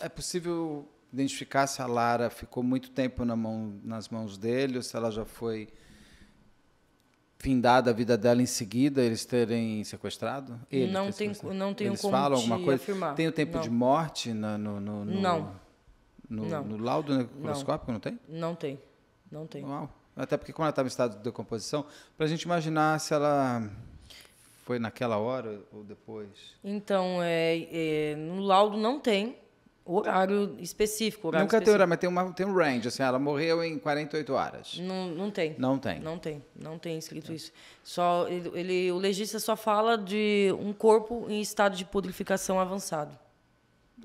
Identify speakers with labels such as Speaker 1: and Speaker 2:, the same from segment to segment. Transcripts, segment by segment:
Speaker 1: é possível identificar se a Lara ficou muito tempo na mão, nas mãos dele ou se ela já foi findada a vida dela em seguida eles terem sequestrado? Ele não, tem, sequestrado. não tenho eles como falam alguma coisa? Afirmar. Tem o tempo não. de morte na, no, no, no, não. no, não. no laudo necroscópico, né? não. não tem?
Speaker 2: Não tem, não tem.
Speaker 1: Uau. Até porque quando ela estava em estado de decomposição, para a gente imaginar se ela foi naquela hora ou depois.
Speaker 2: Então, é, é no laudo não tem, horário específico. Horário Nunca específico. tem horário, mas
Speaker 1: tem, uma, tem um range, assim, ela morreu em 48 horas.
Speaker 2: Não, não tem. Não tem. Não tem, não tem escrito isso. Só ele, ele, o legista só fala de um corpo em estado de putrefação avançado.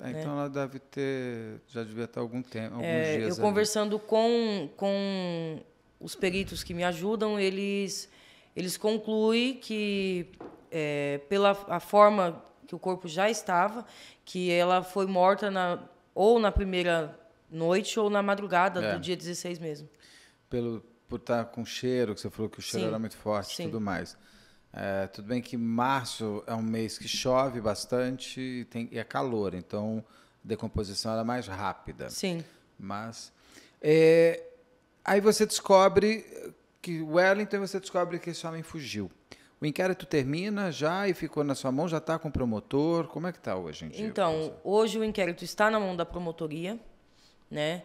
Speaker 2: É, né? Então
Speaker 1: ela deve ter, já devia estar algum tempo, alguns é, dias. Eu ali.
Speaker 2: conversando com, com os peritos que me ajudam, eles eles concluem que é, pela a forma que o corpo já estava, que ela foi morta na, ou na primeira noite ou na madrugada é. do dia 16 mesmo.
Speaker 1: Pelo, por estar tá com cheiro, que você falou que o cheiro sim, era muito forte e tudo mais. É, tudo bem que março é um mês que chove bastante e, tem, e é calor, então a decomposição era mais rápida. Sim. Mas. É, aí você descobre que Wellington, você descobre que esse homem fugiu. O inquérito termina já e ficou na sua mão, já está com o promotor? Como é que está hoje em dia?
Speaker 2: Então, hoje o inquérito está na mão da promotoria, né?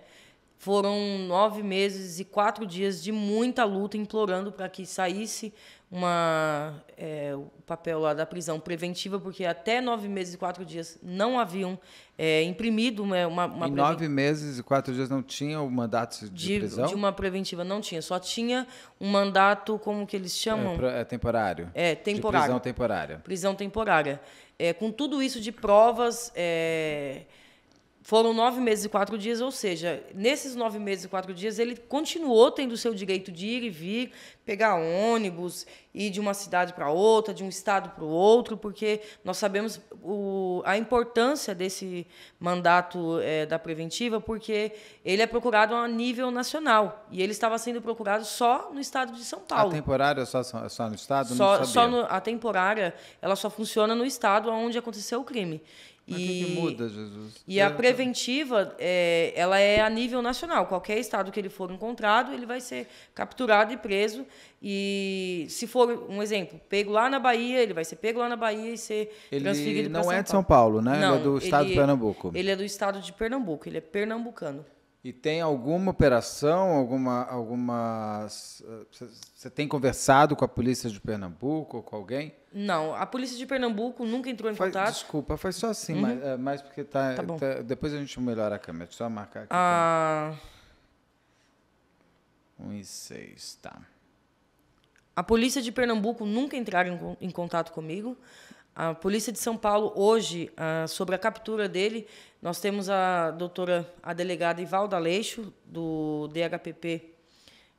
Speaker 2: Foram nove meses e quatro dias de muita luta, implorando para que saísse uma, é, o papel lá da prisão preventiva, porque até nove meses e quatro dias não haviam é, imprimido uma, né, uma, uma Em nove
Speaker 1: meses e quatro dias não tinha o mandato de, de, prisão? De uma
Speaker 2: preventiva, não tinha. Só tinha um mandato, como que eles chamam? É,
Speaker 1: é temporário.
Speaker 2: É, temporário. De prisão temporária. Prisão temporária. É, com tudo isso de provas... É, foram nove meses e quatro dias, ou seja, nesses nove meses e quatro dias, ele continuou tendo o seu direito de ir e vir, pegar ônibus, ir de uma cidade para outra, de um estado para o outro, porque nós sabemos o, a importância desse mandato é, da preventiva, porque ele é procurado a nível nacional e ele estava sendo procurado só no estado de São Paulo. A
Speaker 1: temporária só, só no estado? Só, Não sabia. só no,
Speaker 2: a temporária ela só funciona no estado onde aconteceu o crime. Mas e que, muda, Jesus? E a preventiva, é, ela é a nível nacional. Qualquer estado que ele for encontrado, ele vai ser capturado e preso. E se for um exemplo, pego lá na Bahia, ele vai ser pego lá na Bahia e ser ele transferido para São Paulo. Ele não é de São Paulo, né? Não, ele é do estado ele, de Pernambuco. Ele é do estado de Pernambuco, ele é pernambucano.
Speaker 1: E tem alguma operação, alguma. algumas? Eh, você tem conversado com a polícia de Pernambuco ou com alguém? Não, a polícia de Pernambuco nunca entrou em foi, contato. Desculpa, foi só assim, uhum. mas, eh, mas, porque tá, tá, tá, Depois a gente melhora a câmera, só marcar aqui. Tá
Speaker 2: ah.
Speaker 1: Um e seis, tá.
Speaker 2: A polícia de Pernambuco nunca entraram em, em contato comigo. A polícia de São Paulo, hoje, ah, sobre a captura dele, nós temos a doutora, a delegada Ivalda Leixo, do DHPP,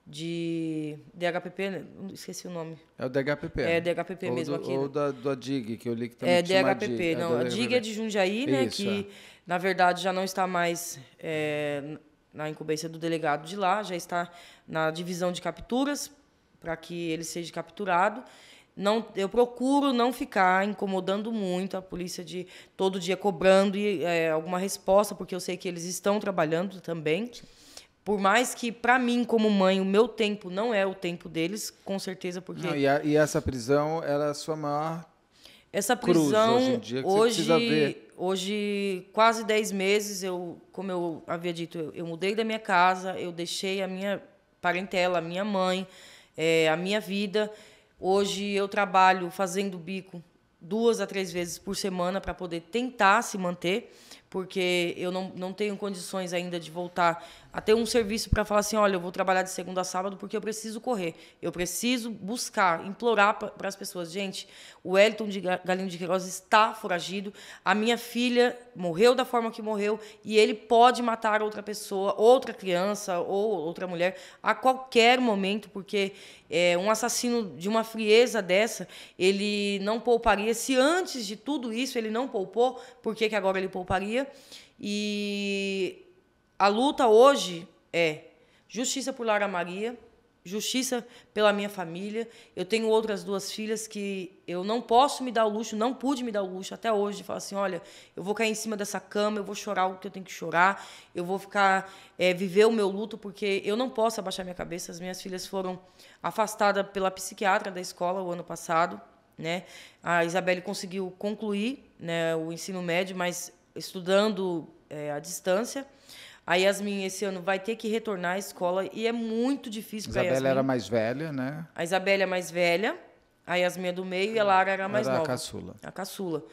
Speaker 2: de DHPP, né? esqueci o nome.
Speaker 1: É o DHPP. É né? DHPP ou mesmo do, aqui. Ou né? da, da DIG, que eu li que também É DHPP, não. É DHPP, a DIG é de Jundiaí, né? né? Isso, que,
Speaker 2: é. na verdade, já não está mais é, na incumbência do delegado de lá, já está na divisão de capturas, para que ele seja capturado não, eu procuro não ficar incomodando muito a polícia de todo dia cobrando e, é, alguma resposta, porque eu sei que eles estão trabalhando também. Por mais que, para mim, como mãe, o meu tempo não é o tempo deles, com certeza, porque. Não, e,
Speaker 1: a, e, essa prisão era é a sua maior. Essa prisão, cruz, hoje, em dia, que hoje, você ver.
Speaker 2: hoje, quase 10 meses, eu, como eu havia dito, eu, eu mudei da minha casa, eu deixei a minha parentela, a minha mãe, é, a minha vida. Hoje eu trabalho fazendo bico duas a três vezes por semana para poder tentar se manter, porque eu não, não tenho condições ainda de voltar a ter um serviço para falar assim, olha, eu vou trabalhar de segunda a sábado porque eu preciso correr, eu preciso buscar, implorar para as pessoas. Gente, o Elton de Galinho de Queiroz está foragido, a minha filha morreu da forma que morreu e ele pode matar outra pessoa, outra criança ou outra mulher a qualquer momento, porque é, um assassino de uma frieza dessa, ele não pouparia. Se antes de tudo isso ele não poupou, por que, que agora ele pouparia? E a luta hoje é justiça por Lara Maria, justiça pela minha família. Eu tenho outras duas filhas que eu não posso me dar o luxo, não pude me dar o luxo até hoje de falar assim, olha, eu vou cair em cima dessa cama, eu vou chorar o que eu tenho que chorar, eu vou ficar é, viver o meu luto porque eu não posso abaixar minha cabeça. As minhas filhas foram afastadas pela psiquiatra da escola o ano passado, né? A Isabelle conseguiu concluir, né, o ensino médio, mas estudando é, à distância. A Yasmin esse ano vai ter que retornar à escola e é muito difícil para a Isabela era mais velha, né? A Isabela é mais velha, a Yasmin é do meio e a Lara era mais era nova. A caçula. A caçula.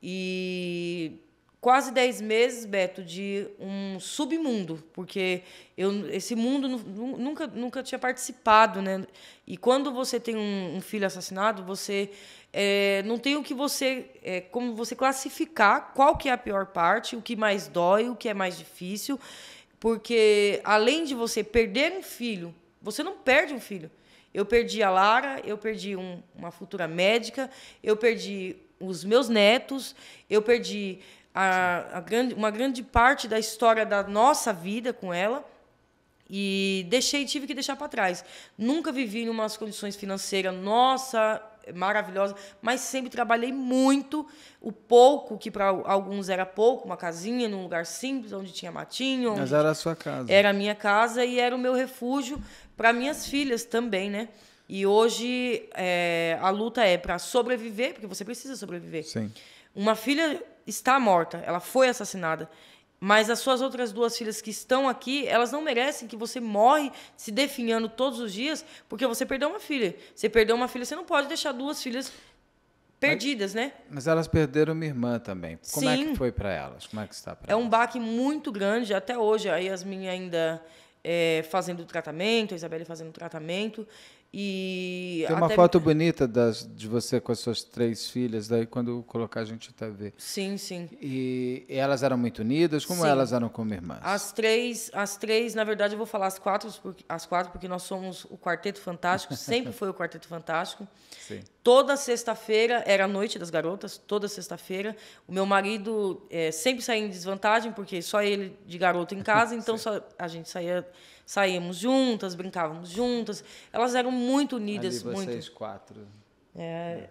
Speaker 2: E quase 10 meses, Beto, de um submundo, porque eu, esse mundo nunca, nunca tinha participado, né? E quando você tem um, um filho assassinado, você é, não tem o que você, é, como você classificar qual que é a pior parte, o que mais dói, o que é mais difícil, porque além de você perder um filho, você não perde um filho. Eu perdi a Lara, eu perdi um, uma futura médica, eu perdi os meus netos, eu perdi a, a grande, uma grande parte da história da nossa vida com ela e deixei tive que deixar para trás nunca vivi em umas condições financeiras nossa maravilhosa mas sempre trabalhei muito o pouco que para alguns era pouco uma casinha num lugar simples onde tinha matinho onde mas era
Speaker 1: a sua casa era
Speaker 2: a minha casa e era o meu refúgio para minhas filhas também né e hoje é, a luta é para sobreviver porque você precisa sobreviver Sim uma filha está morta, ela foi assassinada. Mas as suas outras duas filhas que estão aqui, elas não merecem que você morre se definhando todos os dias, porque você perdeu uma filha. Você perdeu uma filha, você não pode deixar duas filhas perdidas, mas, né?
Speaker 1: Mas elas perderam minha irmã também. Como Sim. é que foi para elas? Como é que está para É elas?
Speaker 2: um baque muito grande até hoje. A Yasmin ainda é, fazendo tratamento, a Isabelle fazendo tratamento. E Tem uma foto
Speaker 1: bonita das, de você com as suas três filhas, daí quando colocar a gente até ver. Sim, sim. E elas eram muito unidas? Como sim. elas eram como irmãs?
Speaker 2: As três, as três, na verdade eu vou falar as quatro, porque, as quatro porque nós somos o Quarteto Fantástico, sempre foi o Quarteto Fantástico. Sim. Toda sexta-feira era a noite das garotas, toda sexta-feira. O meu marido é, sempre saía em desvantagem, porque só ele de garoto em casa, então só, a gente saía saímos juntas, brincávamos juntas. Elas eram muito unidas. Ali vocês
Speaker 1: muito. quatro. É. é.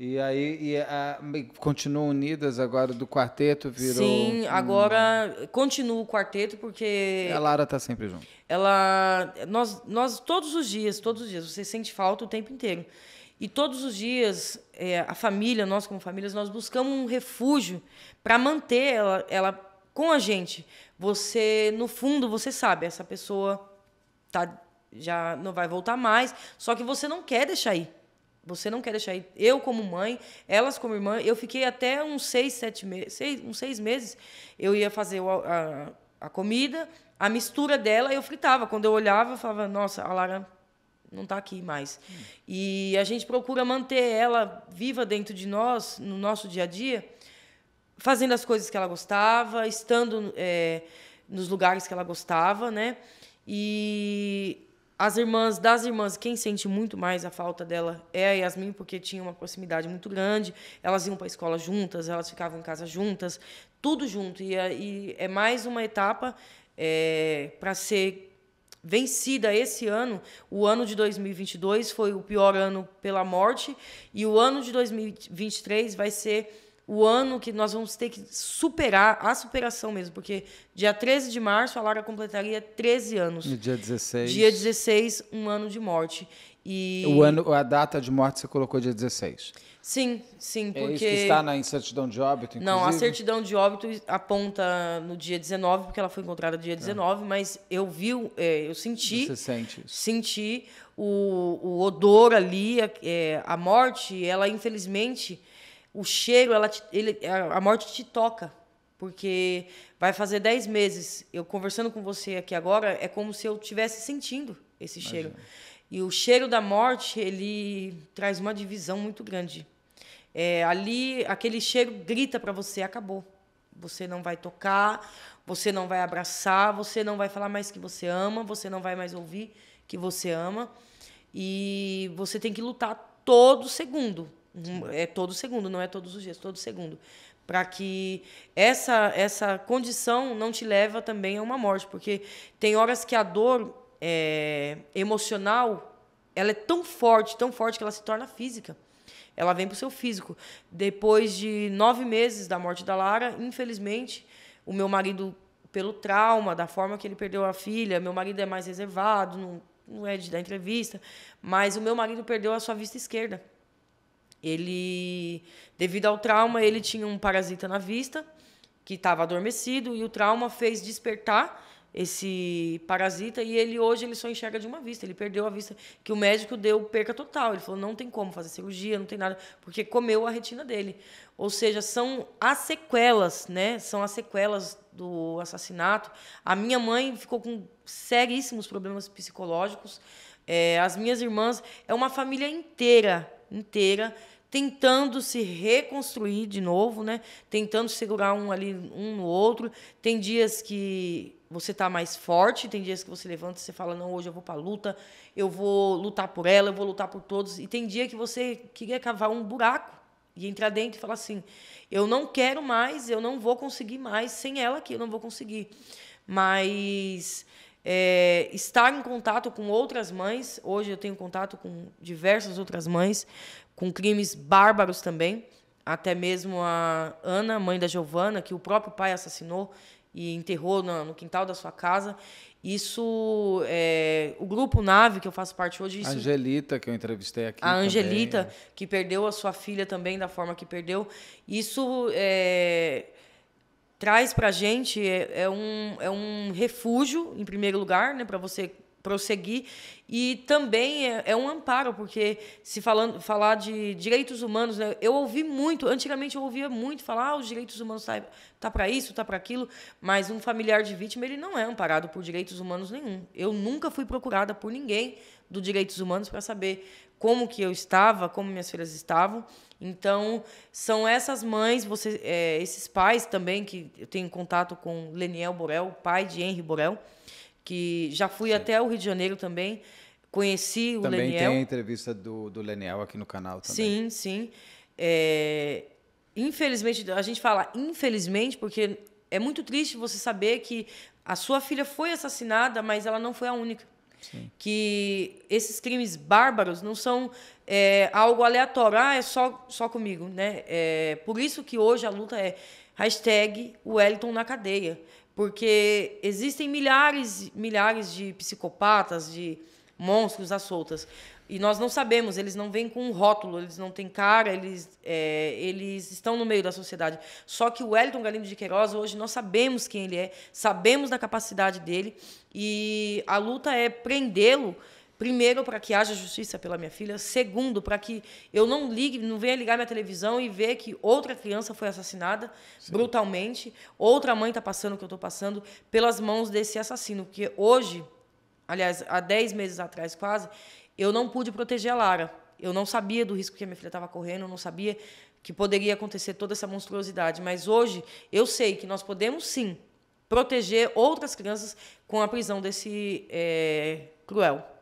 Speaker 1: E aí e a, continuam unidas agora do quarteto virou. Sim,
Speaker 2: agora continua o quarteto porque. A Lara tá sempre junto. Ela, nós, nós todos os dias, todos os dias, você sente falta o tempo inteiro. E todos os dias, é, a família, nós como famílias, nós buscamos um refúgio para manter ela, ela com a gente você, no fundo, você sabe, essa pessoa tá, já não vai voltar mais, só que você não quer deixar ir. Você não quer deixar ir. Eu, como mãe, elas como irmã, eu fiquei até uns seis, sete meses, seis, uns seis meses, eu ia fazer a, a, a comida, a mistura dela eu fritava. Quando eu olhava, eu falava, nossa, a Lara não está aqui mais. Hum. E a gente procura manter ela viva dentro de nós, no nosso dia a dia, fazendo as coisas que ela gostava, estando é, nos lugares que ela gostava, né? E as irmãs, das irmãs, quem sente muito mais a falta dela é a Yasmin, porque tinha uma proximidade muito grande. Elas iam para a escola juntas, elas ficavam em casa juntas, tudo junto. E, e é mais uma etapa é, para ser vencida esse ano. O ano de 2022 foi o pior ano pela morte, e o ano de 2023 vai ser o ano que nós vamos ter que superar, a superação mesmo, porque dia 13 de março a Lara completaria 13 anos. No dia 16. Dia 16, um ano de morte. E... O ano,
Speaker 1: a data de morte você colocou dia 16.
Speaker 2: Sim, sim, porque... É isso que está na incertidão de óbito, inclusive? Não, a certidão de óbito aponta no dia 19, porque ela foi encontrada no dia 19, ah. é. mas eu vi, é, eu senti... Você sente isso. Senti o, o odor ali, a, é, a morte, ela infelizmente o cheiro, ela te, ele, a morte te toca. Porque vai fazer 10 meses, eu conversando com você aqui agora, é como se eu estivesse sentindo esse Imagina. cheiro. E o cheiro da morte, ele traz uma divisão muito grande. É, ali, aquele cheiro grita para você: acabou. Você não vai tocar, você não vai abraçar, você não vai falar mais que você ama, você não vai mais ouvir que você ama. E você tem que lutar todo segundo Hum, é todo segundo, não é todos os dias, todo segundo. Para que essa, essa condição não te leva também a uma morte. Porque tem horas que a dor é, emocional ela é tão forte, tão forte que ela se torna física. Ela vem para o seu físico. Depois de nove meses da morte da Lara, infelizmente, o meu marido, pelo trauma, da forma que ele perdeu a filha, meu marido é mais reservado, não, não é de dar entrevista, mas o meu marido perdeu a sua vista esquerda. Ele, devido ao trauma, ele tinha um parasita na vista que estava adormecido e o trauma fez despertar esse parasita e ele hoje ele só enxerga de uma vista. Ele perdeu a vista que o médico deu perca total. Ele falou não tem como fazer cirurgia, não tem nada, porque comeu a retina dele. Ou seja, são as sequelas, né? São as sequelas do assassinato. A minha mãe ficou com seríssimos problemas psicológicos. É, as minhas irmãs é uma família inteira inteira tentando se reconstruir de novo, né? Tentando segurar um ali um no outro. Tem dias que você tá mais forte, tem dias que você levanta e você fala não, hoje eu vou para luta, eu vou lutar por ela, eu vou lutar por todos. E tem dia que você queria cavar um buraco e entrar dentro e falar assim, eu não quero mais, eu não vou conseguir mais sem ela aqui, eu não vou conseguir. Mas é, estar em contato com outras mães. Hoje eu tenho contato com diversas outras mães, com crimes bárbaros também. Até mesmo a Ana, mãe da Giovana, que o próprio pai assassinou e enterrou no, no quintal da sua casa. Isso, é, o grupo Nave, que eu faço parte hoje. Isso, Angelita, que eu entrevistei aqui. A Angelita, também. que perdeu a sua filha também da forma que perdeu. Isso é, traz para a gente é, é, um, é um refúgio, em primeiro lugar, né, para você prosseguir e também é, é, um amparo porque se falando falar de direitos humanos né, eu ouvi muito antigamente eu ouvia muito falar ah, os direitos humanos tá, tá para isso tá para aquilo mas um familiar de vítima ele não é amparado por direitos humanos nenhum eu nunca fui procurada por ninguém do direitos humanos para saber como que eu estava, como minhas filhas estavam. Então, são essas mães, você, é, esses pais também, que eu tenho contato com Leniel Borel, pai de Henry Borel, que já fui Sim. até o Rio de Janeiro também, conheci o também Leniel. Também tem a
Speaker 1: entrevista do, do Leniel aqui no canal também.
Speaker 2: Sim, sim. É, infelizmente, a gente fala infelizmente porque é muito triste você saber que a sua filha foi assassinada, mas ela não foi a única. Sim. Que esses crimes bárbaros não são é, algo aleatório. Ah, é só, só comigo, né? É, por isso que hoje a luta é hashtag Wellington na cadeia. Porque existem milhares milhares de psicopatas, de monstros às soltas. E nós não sabemos, eles não vêm com um rótulo, eles não têm cara, eles, é, eles estão no meio da sociedade. Só que o Wellington Galindo de Queiroz, hoje nós sabemos quem ele é, sabemos da capacidade dele, e a luta é prendê-lo, primeiro, para que haja justiça pela minha filha, segundo, para que eu não ligue, não venha ligar minha televisão e ver que outra criança foi assassinada Sim. brutalmente, outra mãe está passando o que eu estou passando, pelas mãos desse assassino, que hoje aliás, há 10 meses atrás quase, eu não pude proteger a Lara. Eu não sabia do risco que a minha filha estava correndo, eu não sabia que poderia acontecer toda essa monstruosidade. Mas hoje eu sei que nós podemos sim proteger outras crianças com a prisão desse é, cruel.